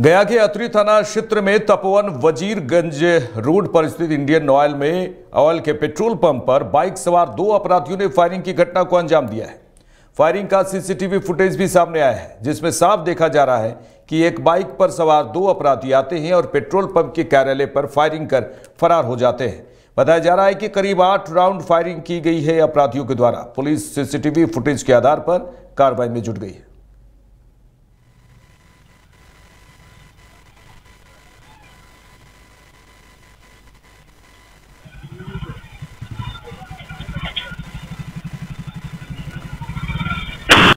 गया के अतरी थाना क्षेत्र में तपोवन वजीरगंज रोड पर स्थित इंडियन ऑयल में ऑयल के पेट्रोल पंप पर बाइक सवार दो अपराधियों ने फायरिंग की घटना को अंजाम दिया है फायरिंग का सीसीटीवी फुटेज भी सामने आया है जिसमें साफ देखा जा रहा है कि एक बाइक पर सवार दो अपराधी आते हैं और पेट्रोल पंप के कार्यालय पर फायरिंग कर फरार हो जाते हैं बताया जा रहा है कि करीब आठ राउंड फायरिंग की गई है अपराधियों के द्वारा पुलिस सीसीटीवी फुटेज के आधार पर कार्रवाई में जुट गई है